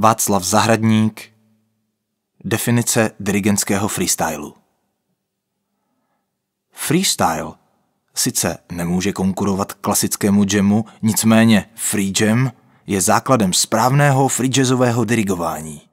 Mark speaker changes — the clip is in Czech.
Speaker 1: Václav Zahradník Definice dirigentského freestylu Freestyle sice nemůže konkurovat klasickému jamu, nicméně free jam je základem správného free jazzového dirigování.